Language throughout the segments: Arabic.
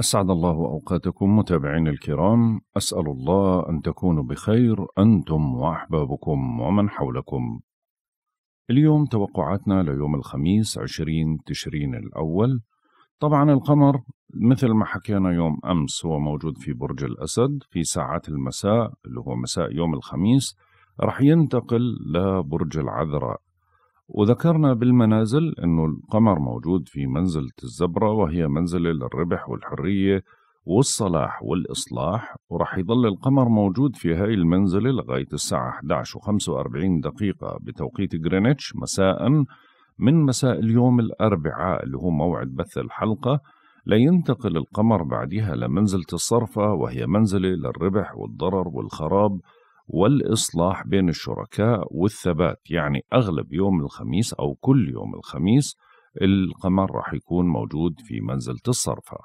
أسعد الله أوقاتكم متابعين الكرام أسأل الله أن تكونوا بخير أنتم وأحبابكم ومن حولكم اليوم توقعاتنا ليوم الخميس 20 تشرين الأول طبعا القمر مثل ما حكينا يوم أمس هو موجود في برج الأسد في ساعات المساء اللي هو مساء يوم الخميس رح ينتقل لبرج العذراء وذكرنا بالمنازل أنه القمر موجود في منزلة الزبرة وهي منزلة للربح والحرية والصلاح والإصلاح ورح يظل القمر موجود في هاي المنزلة لغاية الساعة 11 و45 دقيقة بتوقيت غرينتش مساء من مساء اليوم الأربعاء اللي هو موعد بث الحلقة لينتقل القمر بعدها لمنزلة الصرفة وهي منزلة للربح والضرر والخراب والإصلاح بين الشركاء والثبات يعني أغلب يوم الخميس أو كل يوم الخميس القمر راح يكون موجود في منزلة الصرفة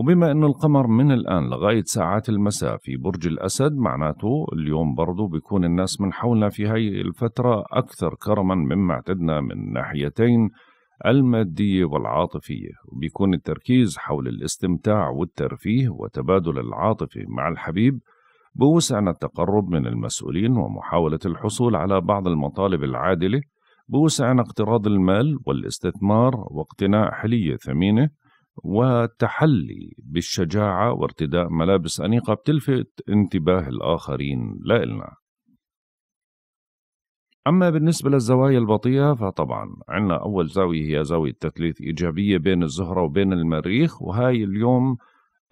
وبما أن القمر من الآن لغاية ساعات المساء في برج الأسد معناته اليوم برضو بيكون الناس من حولنا في هاي الفترة أكثر كرما مما اعتدنا من ناحيتين المادية والعاطفية وبيكون التركيز حول الاستمتاع والترفيه وتبادل العاطفة مع الحبيب بوسعنا التقرب من المسؤولين ومحاولة الحصول على بعض المطالب العادلة بوسعنا اقتراض المال والاستثمار واقتناء حلية ثمينة والتحلي بالشجاعة وارتداء ملابس أنيقة بتلفت انتباه الآخرين لإلنا أما بالنسبة للزوايا البطيئة فطبعا عندنا أول زاوية هي زاوية تثليث إيجابية بين الزهرة وبين المريخ وهاي اليوم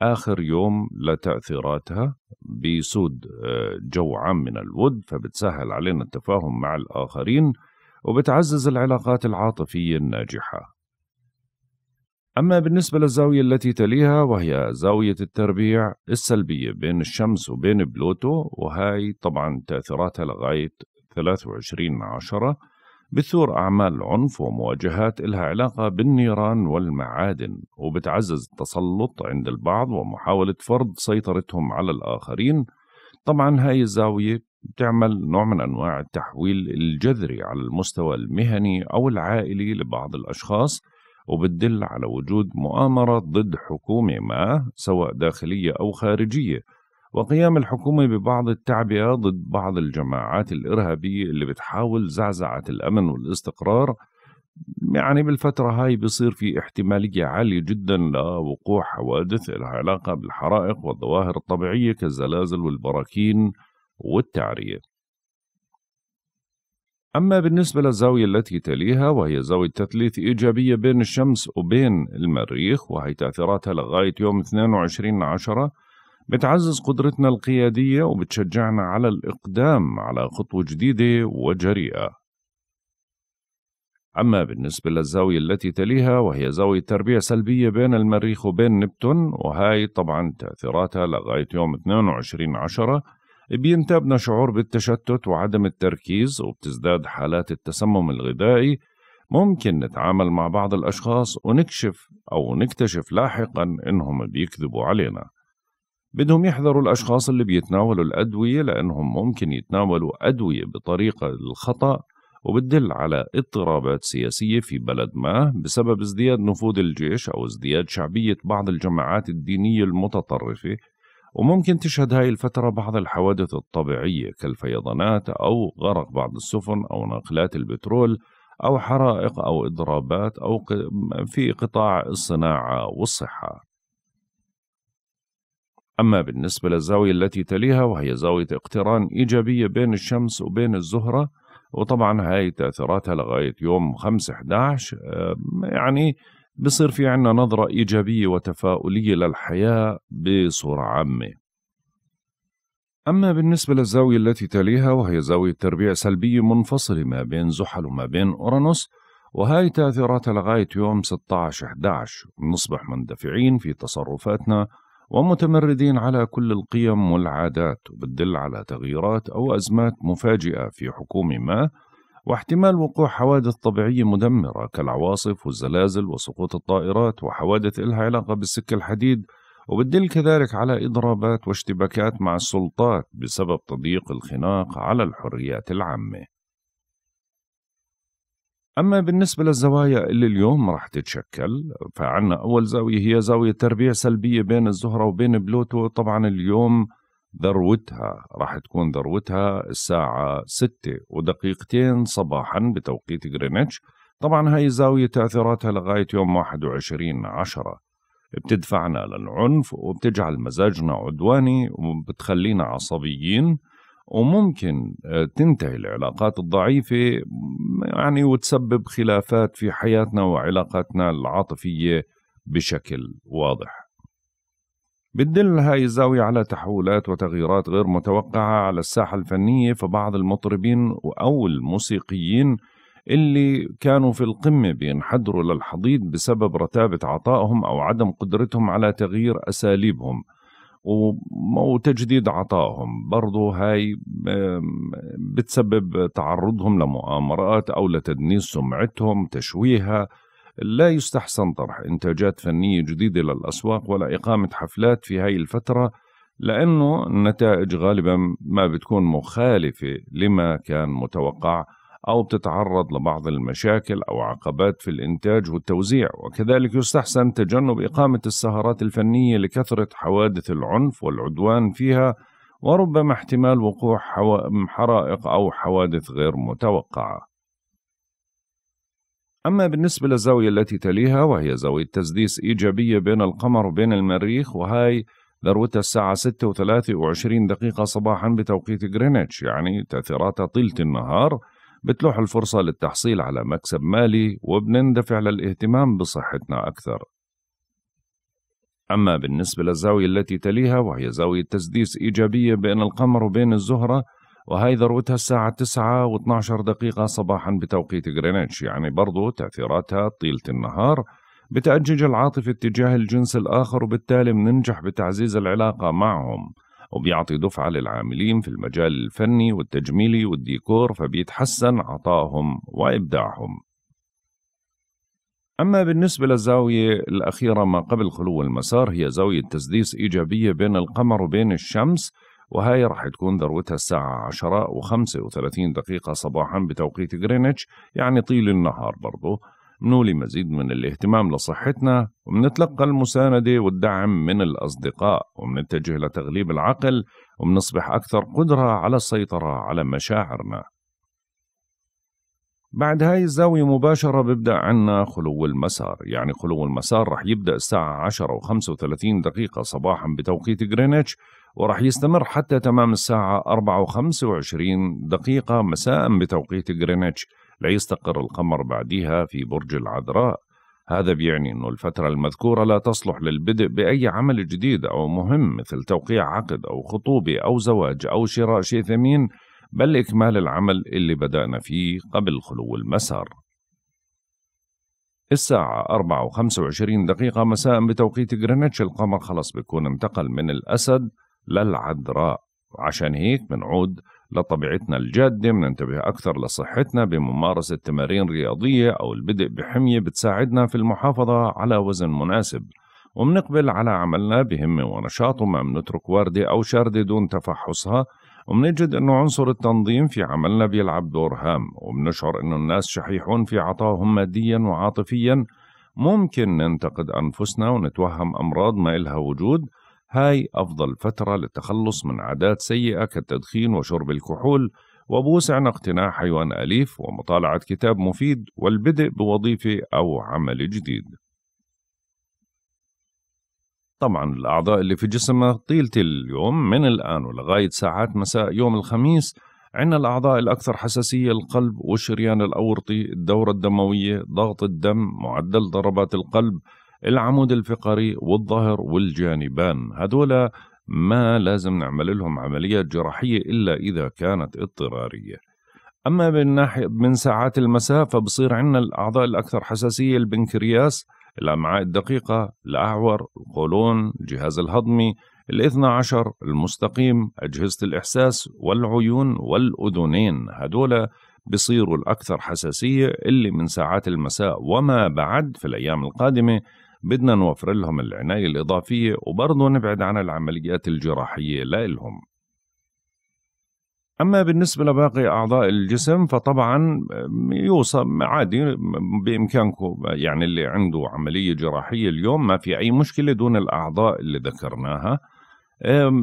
آخر يوم لتأثيراتها بيسود آه، جو عام من الود فبتسهل علينا التفاهم مع الآخرين وبتعزز العلاقات العاطفية الناجحة أما بالنسبة للزاوية التي تليها وهي زاوية التربيع السلبية بين الشمس وبين بلوتو وهاي طبعا تأثيراتها لغاية 23 عشرة بتثور أعمال عنف ومواجهات إلها علاقة بالنيران والمعادن وبتعزز التسلط عند البعض ومحاولة فرض سيطرتهم على الآخرين طبعا هاي الزاوية بتعمل نوع من أنواع التحويل الجذري على المستوى المهني أو العائلي لبعض الأشخاص وبتدل على وجود مؤامرة ضد حكومة ما سواء داخلية أو خارجية وقيام الحكومة ببعض التعبئة ضد بعض الجماعات الإرهابية اللي بتحاول زعزعة الأمن والاستقرار يعني بالفترة هاي بصير في احتمالية عالية جدا لوقوع حوادث لها علاقة بالحرائق والظواهر الطبيعية كالزلازل والبراكين والتعرية أما بالنسبة للزاوية التي تليها وهي زاوية تثليث إيجابية بين الشمس وبين المريخ وهي تأثيراتها لغاية يوم 22 عشرة بتعزز قدرتنا القيادية وبتشجعنا على الإقدام على خطوة جديدة وجريئة أما بالنسبة للزاوية التي تليها وهي زاوية تربيع سلبية بين المريخ وبين نبتون وهاي طبعا تأثيراتها لغاية يوم 22 عشرة بينتابنا شعور بالتشتت وعدم التركيز وبتزداد حالات التسمم الغذائي ممكن نتعامل مع بعض الأشخاص ونكشف أو نكتشف لاحقا إنهم بيكذبوا علينا بدهم يحذروا الأشخاص اللي بيتناولوا الأدوية لأنهم ممكن يتناولوا أدوية بطريقة الخطأ وبتدل على اضطرابات سياسية في بلد ما بسبب ازدياد نفوذ الجيش أو ازدياد شعبية بعض الجماعات الدينية المتطرفة وممكن تشهد هاي الفترة بعض الحوادث الطبيعية كالفيضانات أو غرق بعض السفن أو ناقلات البترول أو حرائق أو إضرابات أو في قطاع الصناعة والصحة أما بالنسبة للزاوية التي تليها وهي زاوية اقتران إيجابية بين الشمس وبين الزهرة وطبعا هاي تأثيراتها لغاية يوم 5/11 يعني بصير في عنا نظرة إيجابية وتفاؤلية للحياة بصورة عامة أما بالنسبة للزاوية التي تليها وهي زاوية تربيع سلبية منفصلة ما بين زحل وما بين أورانوس وهاي تأثيراتها لغاية يوم 16/11 نصبح مندفعين في تصرفاتنا ومتمردين على كل القيم والعادات وبتدل على تغييرات أو أزمات مفاجئة في حكومة ما واحتمال وقوع حوادث طبيعية مدمرة كالعواصف والزلازل وسقوط الطائرات وحوادث إلها علاقة بالسك الحديد وبتدل كذلك على إضرابات واشتباكات مع السلطات بسبب تضييق الخناق على الحريات العامة أما بالنسبة للزوايا اللي اليوم راح تتشكل فعنا أول زاوية هي زاوية تربيع سلبية بين الزهرة وبين بلوتو طبعا اليوم ذروتها راح تكون ذروتها الساعة ستة ودقيقتين صباحا بتوقيت غرينتش طبعا هاي الزاوية تأثيراتها لغاية يوم 21 عشرة بتدفعنا للعنف وبتجعل مزاجنا عدواني وبتخلينا عصبيين وممكن آه، تنتهي العلاقات الضعيفة يعني وتسبب خلافات في حياتنا وعلاقاتنا العاطفية بشكل واضح بتدل هاي الزاوية على تحولات وتغييرات غير متوقعة على الساحة الفنية فبعض المطربين أو الموسيقيين اللي كانوا في القمة بينحدروا للحضيض بسبب رتابة عطائهم أو عدم قدرتهم على تغيير أساليبهم وتجديد عطائهم برضو هاي بتسبب تعرضهم لمؤامرات أو لتدنيس سمعتهم تشويهها لا يستحسن طرح إنتاجات فنية جديدة للأسواق ولا إقامة حفلات في هاي الفترة لأنه النتائج غالبا ما بتكون مخالفة لما كان متوقع أو بتتعرض لبعض المشاكل أو عقبات في الإنتاج والتوزيع وكذلك يستحسن تجنب إقامة السهرات الفنية لكثرة حوادث العنف والعدوان فيها وربما احتمال وقوع حرائق أو حوادث غير متوقعة أما بالنسبة للزاوية التي تليها وهي زاوية تسديس إيجابية بين القمر وبين المريخ وهاي ذروتها الساعة 6 و23 دقيقة صباحا بتوقيت غرينتش يعني تأثيراتها طيلة النهار بتلوح الفرصة للتحصيل على مكسب مالي وبنندفع للاهتمام بصحتنا أكثر أما بالنسبة للزاوية التي تليها وهي زاوية تسديس إيجابية بين القمر وبين الزهرة وهي ذروتها الساعة 9 و12 دقيقة صباحا بتوقيت غرينتش يعني برضو تأثيراتها طيلة النهار بتأجج العاطفة اتجاه الجنس الآخر وبالتالي مننجح بتعزيز العلاقة معهم وبيعطي دفعة للعاملين في المجال الفني والتجميلي والديكور فبيتحسن عطائهم وإبداعهم أما بالنسبة للزاوية الأخيرة ما قبل خلو المسار هي زاوية تسديس إيجابية بين القمر وبين الشمس وهي راح تكون ذروتها الساعة 10 و35 دقيقة صباحا بتوقيت غرينتش يعني طيل النهار برضه منولي مزيد من الاهتمام لصحتنا ومنتلقى المساندة والدعم من الأصدقاء ومنتجه لتغليب العقل ومنصبح أكثر قدرة على السيطرة على مشاعرنا بعد هاي الزاوية مباشرة ببدأ عنا خلو المسار يعني خلو المسار رح يبدأ الساعة 10 و35 دقيقة صباحا بتوقيت غرينتش ورح يستمر حتى تمام الساعة 4 و25 دقيقة مساء بتوقيت غرينتش لا يستقر القمر بعدها في برج العذراء هذا بيعني أنه الفترة المذكورة لا تصلح للبدء بأي عمل جديد أو مهم مثل توقيع عقد أو خطوبة أو زواج أو شراء شيء ثمين بل إكمال العمل اللي بدأنا فيه قبل خلو المسار الساعة 4 و25 دقيقة مساء بتوقيت جرينتش القمر خلص بيكون انتقل من الأسد للعذراء عشان هيك بنعود لطبيعتنا الجادة مننتبه أكثر لصحتنا بممارسة تمارين رياضية أو البدء بحمية بتساعدنا في المحافظة على وزن مناسب ومنقبل على عملنا بهمة ونشاط وما منترك واردة أو شاردة دون تفحصها ومنجد أنه عنصر التنظيم في عملنا بيلعب دور هام ومنشعر أنه الناس شحيحون في عطائهم ماديا وعاطفيا ممكن ننتقد أنفسنا ونتوهم أمراض ما إلها وجود هاي أفضل فترة للتخلص من عادات سيئة كالتدخين وشرب الكحول وبوسعنا اقتناع حيوان أليف ومطالعة كتاب مفيد والبدء بوظيفة أو عمل جديد طبعا الأعضاء اللي في جسمنا طيلة اليوم من الآن ولغاية ساعات مساء يوم الخميس عندنا الأعضاء الأكثر حساسية القلب والشريان الأورطي الدورة الدموية ضغط الدم معدل ضربات القلب العمود الفقري والظهر والجانبان هذول ما لازم نعمل لهم عملية جراحية إلا إذا كانت اضطرارية أما من ناحية من ساعات المساء فبصير عندنا الأعضاء الأكثر حساسية البنكرياس الأمعاء الدقيقة الأعور القولون الجهاز الهضمي الاثنى عشر المستقيم أجهزة الإحساس والعيون والأذنين هدول بصيروا الأكثر حساسية اللي من ساعات المساء وما بعد في الأيام القادمة بدنا نوفر لهم العناية الإضافية وبرضه نبعد عن العمليات الجراحية لإلهم أما بالنسبة لباقي أعضاء الجسم فطبعا يوصى عادي بإمكانكم يعني اللي عنده عملية جراحية اليوم ما في أي مشكلة دون الأعضاء اللي ذكرناها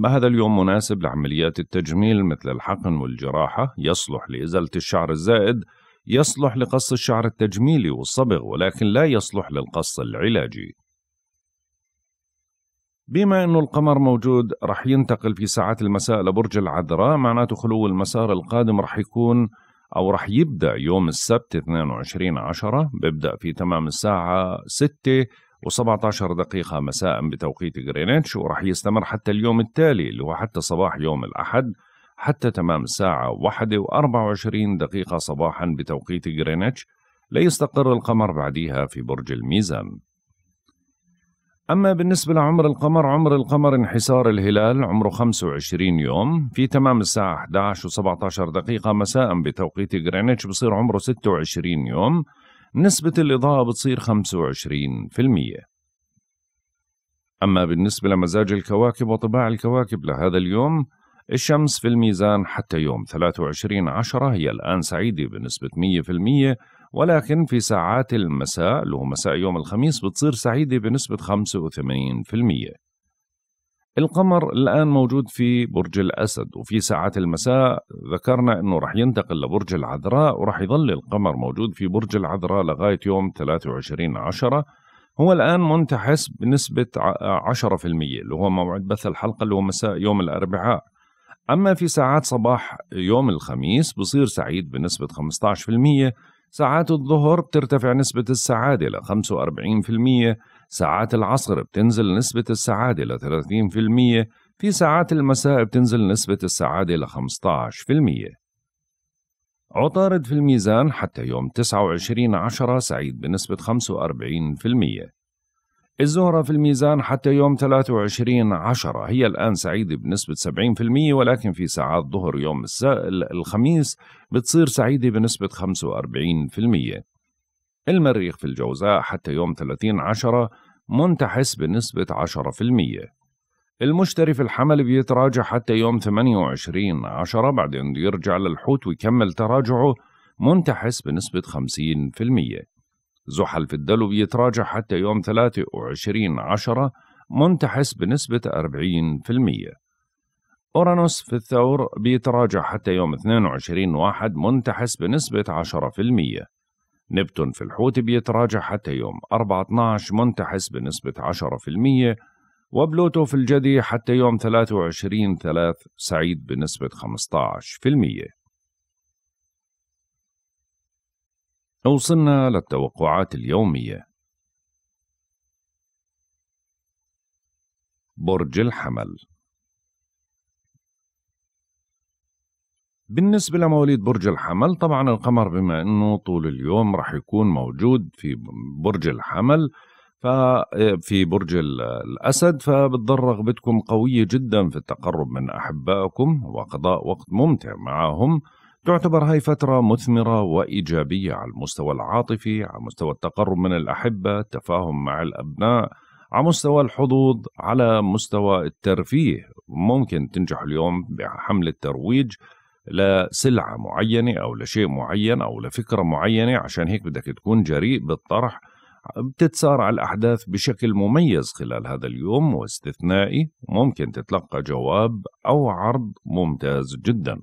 هذا اليوم مناسب لعمليات التجميل مثل الحقن والجراحة يصلح لإزالة الشعر الزائد يصلح لقص الشعر التجميلي والصبغ ولكن لا يصلح للقص العلاجي بما أنه القمر موجود رح ينتقل في ساعات المساء لبرج العذراء معناته خلو المسار القادم رح يكون أو رح يبدأ يوم السبت 22 عشرة بيبدأ في تمام الساعة 6 و17 دقيقة مساء بتوقيت غرينتش ورح يستمر حتى اليوم التالي اللي هو حتى صباح يوم الأحد حتى تمام الساعة واحدة وأربع وعشرين دقيقة صباحا بتوقيت غرينتش ليستقر القمر بعديها في برج الميزان أما بالنسبة لعمر القمر عمر القمر انحسار الهلال عمره 25 يوم في تمام الساعة 11 و17 دقيقة مساء بتوقيت غرينتش بصير عمره 26 يوم نسبة الإضاءة بتصير 25% أما بالنسبة لمزاج الكواكب وطباع الكواكب لهذا اليوم الشمس في الميزان حتى يوم 23 عشرة هي الآن سعيدة بنسبة 100% ولكن في ساعات المساء اللي هو مساء يوم الخميس بتصير سعيدة بنسبة 85% القمر الآن موجود في برج الأسد وفي ساعات المساء ذكرنا أنه رح ينتقل لبرج العذراء ورح يظل القمر موجود في برج العذراء لغاية يوم 23 عشرة هو الآن منتحس بنسبة 10% اللي هو موعد بث الحلقة اللي هو مساء يوم الأربعاء أما في ساعات صباح يوم الخميس بصير سعيد بنسبة 15% ساعات الظهر بترتفع نسبة السعادة ل 45% ساعات العصر بتنزل نسبة السعادة ل 30% في ساعات المساء بتنزل نسبة السعادة ل 15% عطارد في الميزان حتى يوم 29 عشرة سعيد بنسبة 45% الزهرة في الميزان حتى يوم 23 عشرة هي الآن سعيدة بنسبة 70% ولكن في ساعات ظهر يوم الخميس بتصير سعيدة بنسبة 45% المريخ في الجوزاء حتى يوم 30 عشرة منتحس بنسبة 10% المشتري في الحمل بيتراجع حتى يوم 28 عشرة بعدين يرجع للحوت ويكمل تراجعه منتحس بنسبة 50% زحل في الدلو بيتراجع حتى يوم 23 عشرة منتحس بنسبة 40% أورانوس في الثور بيتراجع حتى يوم 22 واحد منتحس بنسبة 10% نبتون في الحوت بيتراجع حتى يوم 14 منتحس بنسبة 10% وبلوتو في الجدي حتى يوم 23 3 سعيد بنسبة 15% وصلنا للتوقعات اليومية برج الحمل بالنسبة لمواليد برج الحمل طبعا القمر بما انه طول اليوم رح يكون موجود في برج الحمل في برج الأسد فبتضل رغبتكم قوية جدا في التقرب من أحبائكم وقضاء وقت ممتع معهم تعتبر هاي فترة مثمرة وإيجابية على المستوى العاطفي على مستوى التقرب من الأحبة التفاهم مع الأبناء على مستوى الحظوظ على مستوى الترفيه ممكن تنجح اليوم بحملة ترويج لسلعة معينة أو لشيء معين أو لفكرة معينة عشان هيك بدك تكون جريء بالطرح بتتسارع الأحداث بشكل مميز خلال هذا اليوم واستثنائي ممكن تتلقى جواب أو عرض ممتاز جداً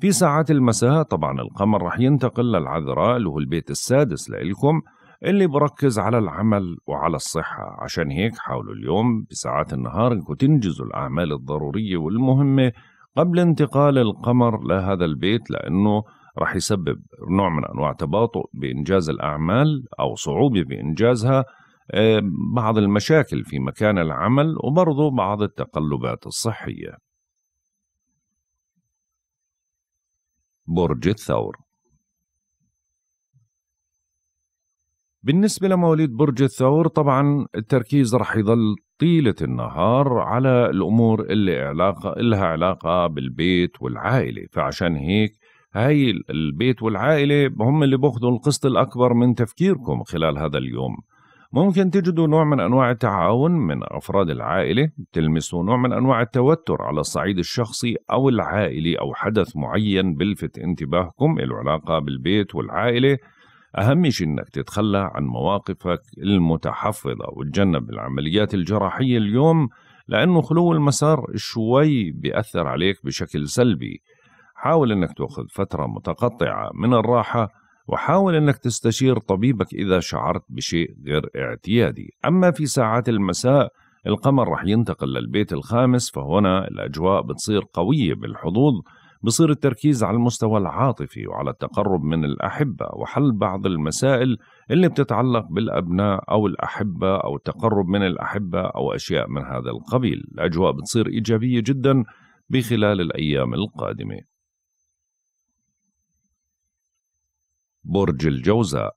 في ساعات المساء طبعا القمر رح ينتقل للعذراء اللي هو البيت السادس لإلكم اللي بركز على العمل وعلى الصحة عشان هيك حاولوا اليوم بساعات النهار انكم تنجزوا الأعمال الضرورية والمهمة قبل انتقال القمر لهذا البيت لأنه رح يسبب نوع من أنواع تباطؤ بإنجاز الأعمال أو صعوبة بإنجازها آه، بعض المشاكل في مكان العمل وبرضه بعض التقلبات الصحية برج الثور بالنسبة لمواليد برج الثور طبعا التركيز رح يظل طيلة النهار على الأمور اللي علاقة لها علاقة بالبيت والعائلة فعشان هيك هاي البيت والعائلة هم اللي بأخذوا القسط الأكبر من تفكيركم خلال هذا اليوم ممكن تجدوا نوع من أنواع التعاون من أفراد العائلة تلمسوا نوع من أنواع التوتر على الصعيد الشخصي أو العائلي أو حدث معين بلفت انتباهكم له علاقة بالبيت والعائلة أهم شيء أنك تتخلى عن مواقفك المتحفظة وتجنب العمليات الجراحية اليوم لأنه خلو المسار شوي بيأثر عليك بشكل سلبي حاول أنك تأخذ فترة متقطعة من الراحة وحاول أنك تستشير طبيبك إذا شعرت بشيء غير اعتيادي أما في ساعات المساء القمر رح ينتقل للبيت الخامس فهنا الأجواء بتصير قوية بالحظوظ بصير التركيز على المستوى العاطفي وعلى التقرب من الأحبة وحل بعض المسائل اللي بتتعلق بالأبناء أو الأحبة أو التقرب من الأحبة أو أشياء من هذا القبيل الأجواء بتصير إيجابية جدا بخلال الأيام القادمة برج الجوزاء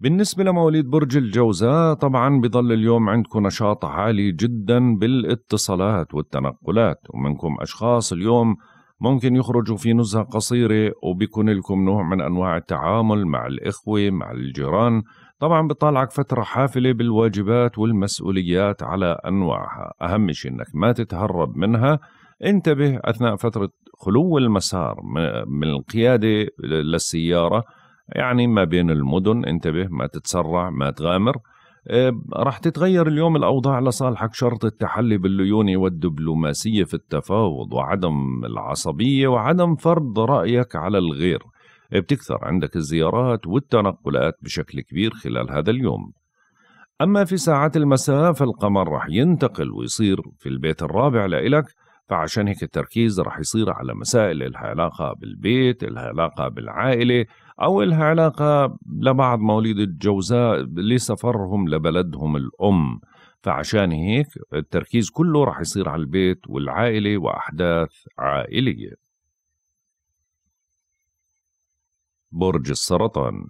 بالنسبة لمواليد برج الجوزاء طبعا بضل اليوم عندكم نشاط عالي جدا بالاتصالات والتنقلات ومنكم أشخاص اليوم ممكن يخرجوا في نزهة قصيرة وبيكون لكم نوع من أنواع التعامل مع الإخوة مع الجيران طبعا بتطالعك فترة حافلة بالواجبات والمسؤوليات على أنواعها أهم شيء أنك ما تتهرب منها انتبه أثناء فترة خلو المسار من القياده للسياره يعني ما بين المدن انتبه ما تتسرع ما تغامر آه، راح تتغير اليوم الأوضاع لصالحك شرط التحلي بالليونة والدبلوماسية في التفاوض وعدم العصبية وعدم فرض رأيك على الغير آه، بتكثر عندك الزيارات والتنقلات بشكل كبير خلال هذا اليوم أما في ساعات المساء فالقمر راح ينتقل ويصير في البيت الرابع لإلك فعشان هيك التركيز رح يصير على مسائل الها علاقة بالبيت الها علاقة بالعائلة أو الها علاقة لبعض مواليد الجوزاء لسفرهم لبلدهم الأم فعشان هيك التركيز كله رح يصير على البيت والعائلة وأحداث عائلية برج السرطان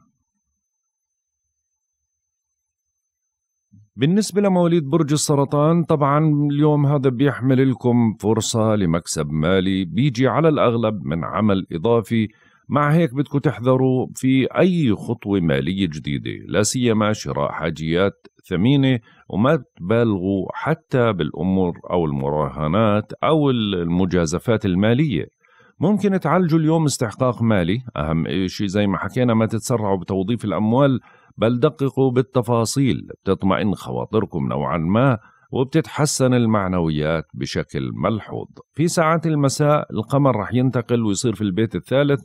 بالنسبة لمواليد برج السرطان طبعا اليوم هذا بيحمل لكم فرصة لمكسب مالي بيجي على الأغلب من عمل إضافي مع هيك بدكم تحذروا في أي خطوة مالية جديدة لا سيما شراء حاجيات ثمينة وما تبالغوا حتى بالأمور أو المراهنات أو المجازفات المالية ممكن تعالجوا اليوم استحقاق مالي أهم شيء زي ما حكينا ما تتسرعوا بتوظيف الأموال بل دققوا بالتفاصيل بتطمئن خواطركم نوعا ما وبتتحسن المعنويات بشكل ملحوظ في ساعات المساء القمر رح ينتقل ويصير في البيت الثالث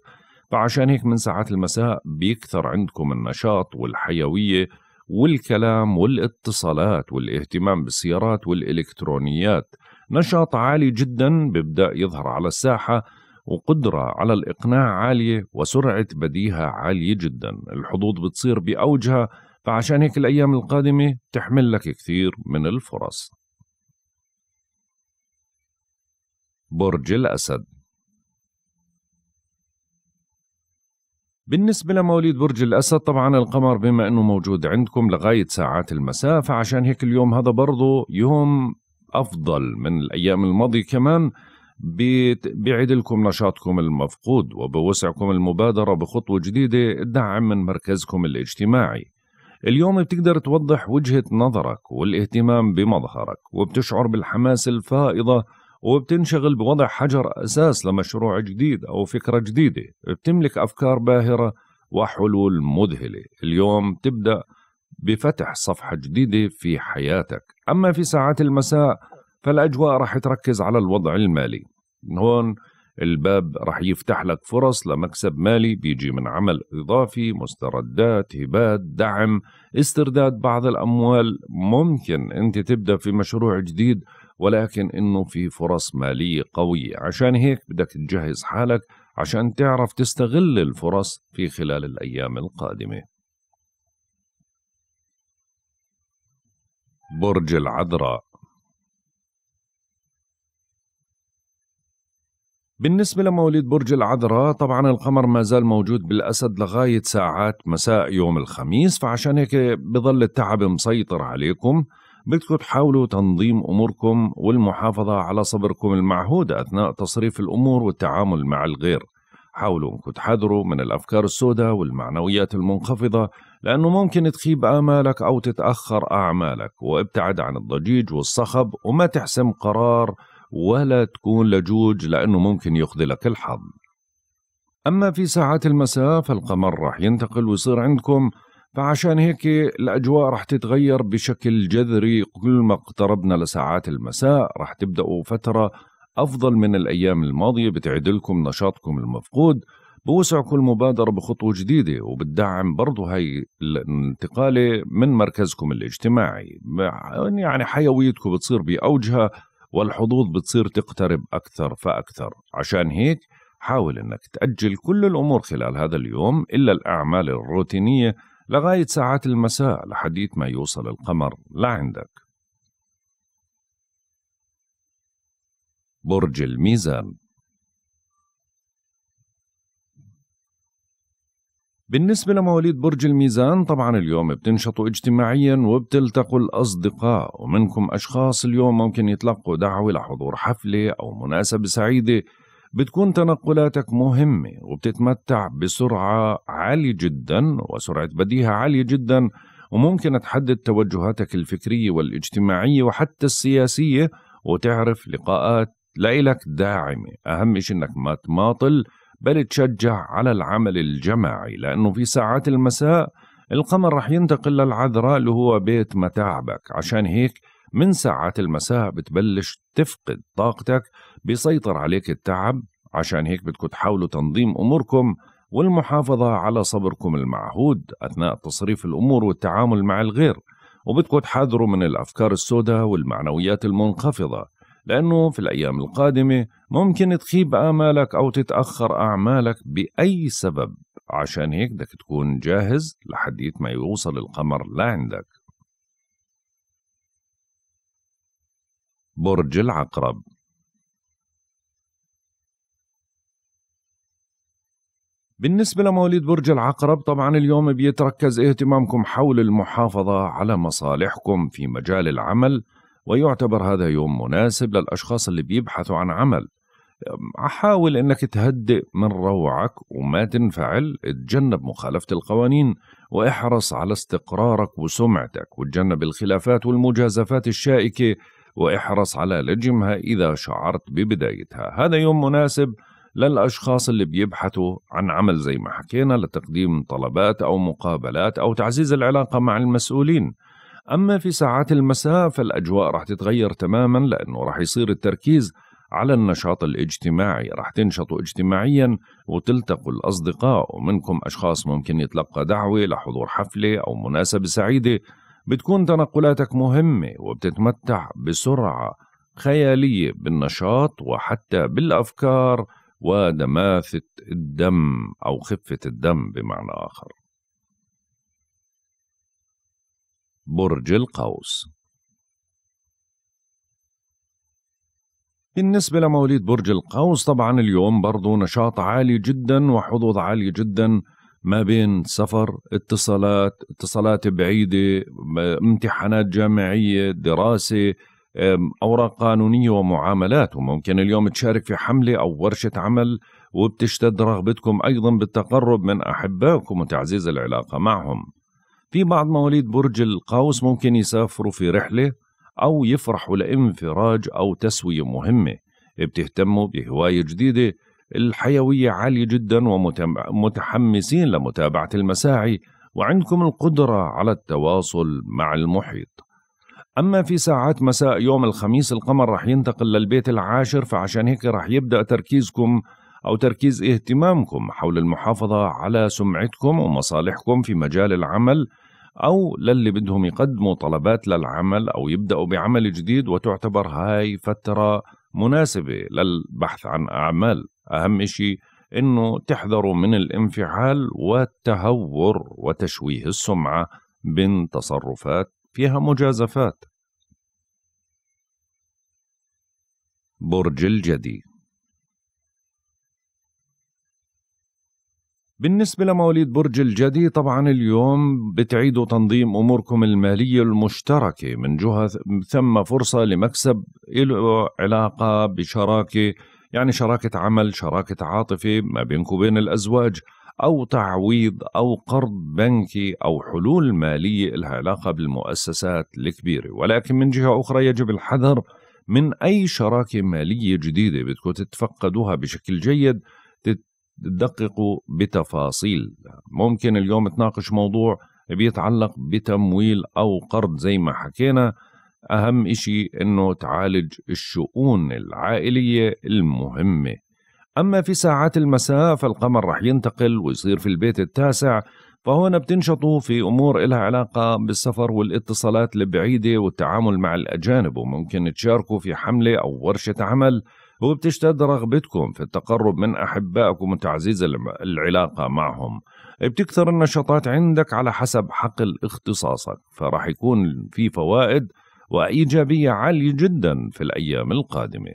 فعشان هيك من ساعات المساء بيكثر عندكم النشاط والحيوية والكلام والاتصالات والاهتمام بالسيارات والإلكترونيات نشاط عالي جدا بيبدأ يظهر على الساحة وقدرة على الإقناع عالية وسرعة بديهة عالية جدا الحظوظ بتصير بأوجها فعشان هيك الأيام القادمة تحمل لك كثير من الفرص برج الأسد بالنسبة لمواليد برج الأسد طبعا القمر بما أنه موجود عندكم لغاية ساعات المساء فعشان هيك اليوم هذا برضه يوم أفضل من الأيام الماضية كمان بيعيد لكم نشاطكم المفقود وبوسعكم المبادرة بخطوة جديدة الدعم من مركزكم الاجتماعي اليوم بتقدر توضح وجهة نظرك والاهتمام بمظهرك وبتشعر بالحماس الفائضة وبتنشغل بوضع حجر أساس لمشروع جديد أو فكرة جديدة بتملك أفكار باهرة وحلول مذهلة اليوم تبدأ بفتح صفحة جديدة في حياتك أما في ساعات المساء فالأجواء راح تركز على الوضع المالي هون الباب رح يفتح لك فرص لمكسب مالي بيجي من عمل إضافي مستردات هبات دعم استرداد بعض الأموال ممكن أنت تبدأ في مشروع جديد ولكن أنه في فرص مالية قوية عشان هيك بدك تجهز حالك عشان تعرف تستغل الفرص في خلال الأيام القادمة برج العذراء بالنسبة لمواليد برج العذراء طبعا القمر ما زال موجود بالأسد لغاية ساعات مساء يوم الخميس فعشان هيك بظل التعب مسيطر عليكم بدكم تحاولوا تنظيم أموركم والمحافظة على صبركم المعهود أثناء تصريف الأمور والتعامل مع الغير حاولوا أنكم تحذروا من الأفكار السوداء والمعنويات المنخفضة لأنه ممكن تخيب آمالك أو تتأخر أعمالك وابتعد عن الضجيج والصخب وما تحسم قرار ولا تكون لجوج لأنه ممكن يخذلك الحظ أما في ساعات المساء فالقمر راح ينتقل ويصير عندكم فعشان هيك الأجواء راح تتغير بشكل جذري كل ما اقتربنا لساعات المساء راح تبدأوا فترة أفضل من الأيام الماضية بتعدلكم نشاطكم المفقود بوسعكم المبادرة بخطوة جديدة وبتدعم برضه هاي الانتقالة من مركزكم الاجتماعي يعني حيويتكم بتصير بأوجها والحظوظ بتصير تقترب أكثر فأكثر عشان هيك حاول أنك تأجل كل الأمور خلال هذا اليوم إلا الأعمال الروتينية لغاية ساعات المساء لحديت ما يوصل القمر لعندك برج الميزان بالنسبة لمواليد برج الميزان طبعا اليوم بتنشطوا اجتماعيا وبتلتقوا الأصدقاء ومنكم أشخاص اليوم ممكن يتلقوا دعوة لحضور حفلة أو مناسبة سعيدة بتكون تنقلاتك مهمة وبتتمتع بسرعة عالية جدا وسرعة بديهة عالية جدا وممكن تحدد توجهاتك الفكرية والاجتماعية وحتى السياسية وتعرف لقاءات لإلك داعمة أهم شيء أنك ما تماطل بل تشجع على العمل الجماعي لأنه في ساعات المساء القمر رح ينتقل للعذراء اللي هو بيت متاعبك عشان هيك من ساعات المساء بتبلش تفقد طاقتك بيسيطر عليك التعب عشان هيك بدكم تحاولوا تنظيم أموركم والمحافظة على صبركم المعهود أثناء تصريف الأمور والتعامل مع الغير وبدكم تحذروا من الأفكار السوداء والمعنويات المنخفضة لأنه في الأيام القادمة ممكن تخيب آمالك أو تتأخر أعمالك بأي سبب عشان هيك بدك تكون جاهز لحديت ما يوصل القمر لعندك برج العقرب بالنسبة لمواليد برج العقرب طبعا اليوم بيتركز اهتمامكم حول المحافظة على مصالحكم في مجال العمل ويعتبر هذا يوم مناسب للأشخاص اللي بيبحثوا عن عمل حاول انك تهدئ من روعك وما تنفعل اتجنب مخالفة القوانين واحرص على استقرارك وسمعتك وتجنب الخلافات والمجازفات الشائكة واحرص على لجمها إذا شعرت ببدايتها هذا يوم مناسب للأشخاص اللي بيبحثوا عن عمل زي ما حكينا لتقديم طلبات أو مقابلات أو تعزيز العلاقة مع المسؤولين أما في ساعات المساء فالأجواء راح تتغير تماما لأنه راح يصير التركيز على النشاط الاجتماعي راح تنشطوا اجتماعيا وتلتقوا الأصدقاء ومنكم أشخاص ممكن يتلقى دعوة لحضور حفلة أو مناسبة سعيدة بتكون تنقلاتك مهمة وبتتمتع بسرعة خيالية بالنشاط وحتى بالأفكار ودماثة الدم أو خفة الدم بمعنى آخر برج القوس بالنسبة لمواليد برج القوس طبعا اليوم برضو نشاط عالي جدا وحظوظ عالي جدا ما بين سفر اتصالات اتصالات بعيدة امتحانات جامعية دراسة أوراق قانونية ومعاملات وممكن اليوم تشارك في حملة أو ورشة عمل وبتشتد رغبتكم أيضا بالتقرب من أحبائكم وتعزيز العلاقة معهم في بعض مواليد برج القوس ممكن يسافروا في رحلة أو يفرحوا لانفراج أو تسوية مهمة بتهتموا بهواية جديدة الحيوية عالية جدا ومتحمسين لمتابعة المساعي وعندكم القدرة على التواصل مع المحيط أما في ساعات مساء يوم الخميس القمر رح ينتقل للبيت العاشر فعشان هيك رح يبدأ تركيزكم أو تركيز اهتمامكم حول المحافظة على سمعتكم ومصالحكم في مجال العمل أو للي بدهم يقدموا طلبات للعمل أو يبدأوا بعمل جديد وتعتبر هاي فترة مناسبة للبحث عن أعمال أهم شيء أنه تحذروا من الانفعال والتهور وتشويه السمعة من تصرفات فيها مجازفات برج الجدي بالنسبة لمواليد برج الجدي طبعا اليوم بتعيدوا تنظيم أموركم المالية المشتركة من جهة ثم فرصة لمكسب له علاقة بشراكة يعني شراكة عمل شراكة عاطفة ما بينك وبين الأزواج أو تعويض أو قرض بنكي أو حلول مالية لها علاقة بالمؤسسات الكبيرة ولكن من جهة أخرى يجب الحذر من أي شراكة مالية جديدة بدكم تتفقدوها بشكل جيد تدققوا بتفاصيل ممكن اليوم تناقش موضوع بيتعلق بتمويل أو قرض زي ما حكينا أهم إشي أنه تعالج الشؤون العائلية المهمة أما في ساعات المساء فالقمر رح ينتقل ويصير في البيت التاسع فهون بتنشطوا في أمور إلها علاقة بالسفر والاتصالات البعيدة والتعامل مع الأجانب وممكن تشاركوا في حملة أو ورشة عمل وبتشتد رغبتكم في التقرب من أحبائكم وتعزيز العلاقة معهم بتكثر النشاطات عندك على حسب حقل اختصاصك فراح يكون في فوائد وإيجابية عالية جدا في الأيام القادمة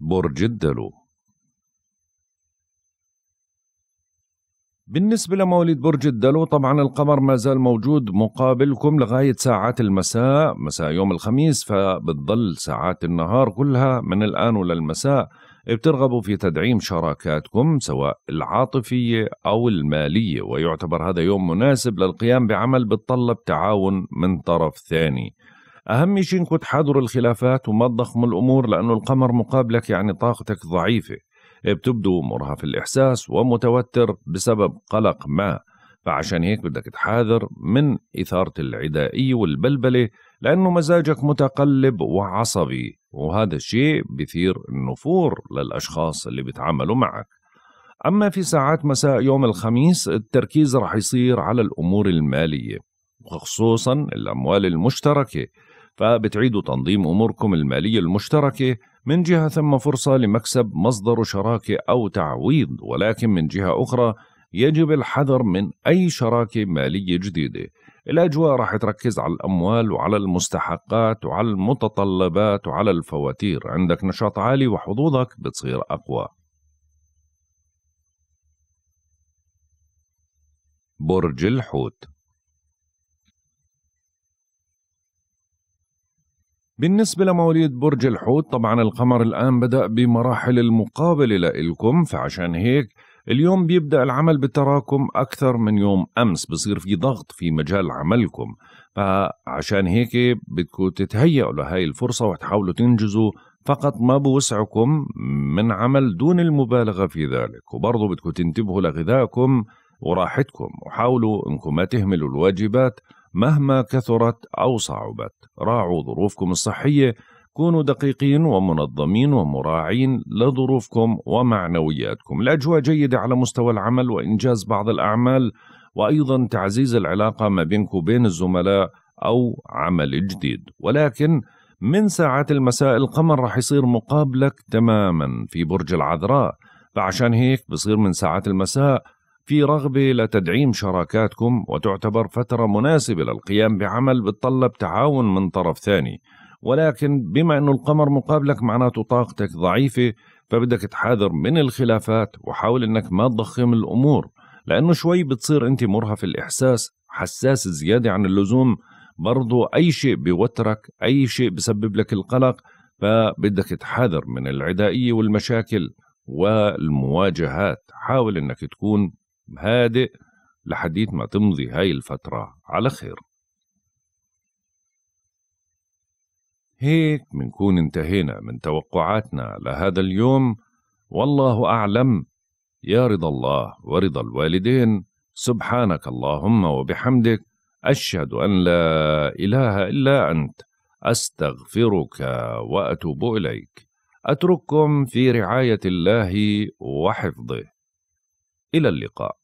برج الدلو بالنسبة لمواليد برج الدلو طبعا القمر ما زال موجود مقابلكم لغاية ساعات المساء مساء يوم الخميس فبتضل ساعات النهار كلها من الآن وللمساء بترغبوا في تدعيم شراكاتكم سواء العاطفية أو المالية ويعتبر هذا يوم مناسب للقيام بعمل بتطلب تعاون من طرف ثاني أهم شيء إنكم تحاذروا الخلافات وما تضخموا الأمور لأنه القمر مقابلك يعني طاقتك ضعيفة بتبدو مرهف الإحساس ومتوتر بسبب قلق ما فعشان هيك بدك تحاذر من إثارة العدائية والبلبلة لأنه مزاجك متقلب وعصبي وهذا الشيء بثير النفور للأشخاص اللي بيتعاملوا معك أما في ساعات مساء يوم الخميس التركيز رح يصير على الأمور المالية وخصوصا الأموال المشتركة فبتعيدوا تنظيم أموركم المالية المشتركة من جهة ثم فرصة لمكسب مصدر شراكة أو تعويض ولكن من جهة أخرى يجب الحذر من أي شراكة مالية جديدة الأجواء راح تركز على الأموال وعلى المستحقات وعلى المتطلبات وعلى الفواتير عندك نشاط عالي وحظوظك بتصير أقوى برج الحوت بالنسبة لمواليد برج الحوت طبعا القمر الآن بدأ بمراحل المقابلة لإلكم فعشان هيك اليوم بيبدأ العمل بتراكم أكثر من يوم أمس بصير في ضغط في مجال عملكم فعشان هيك بدكم تتهيأوا لهي الفرصة وتحاولوا تنجزوا فقط ما بوسعكم من عمل دون المبالغة في ذلك وبرضه بدكم تنتبهوا لغذائكم وراحتكم وحاولوا انكم ما تهملوا الواجبات مهما كثرت أو صعبت راعوا ظروفكم الصحية كونوا دقيقين ومنظمين ومراعين لظروفكم ومعنوياتكم الأجواء جيدة على مستوى العمل وإنجاز بعض الأعمال وأيضا تعزيز العلاقة ما بينك وبين الزملاء أو عمل جديد ولكن من ساعات المساء القمر رح يصير مقابلك تماما في برج العذراء فعشان هيك بصير من ساعات المساء في رغبة لتدعيم شراكاتكم وتعتبر فترة مناسبة للقيام بعمل بتطلب تعاون من طرف ثاني ولكن بما أنه القمر مقابلك معناته طاقتك ضعيفة فبدك تحاذر من الخلافات وحاول أنك ما تضخم الأمور لأنه شوي بتصير أنت مرهف الإحساس حساس زيادة عن اللزوم برضو أي شيء بيوترك أي شيء بسبب لك القلق فبدك تحاذر من العدائية والمشاكل والمواجهات حاول أنك تكون هادئ لحديت ما تمضي هاي الفترة على خير هيك منكون انتهينا من توقعاتنا لهذا اليوم والله أعلم يا رضا الله ورضا الوالدين سبحانك اللهم وبحمدك أشهد أن لا إله إلا أنت أستغفرك وأتوب إليك أترككم في رعاية الله وحفظه إلى اللقاء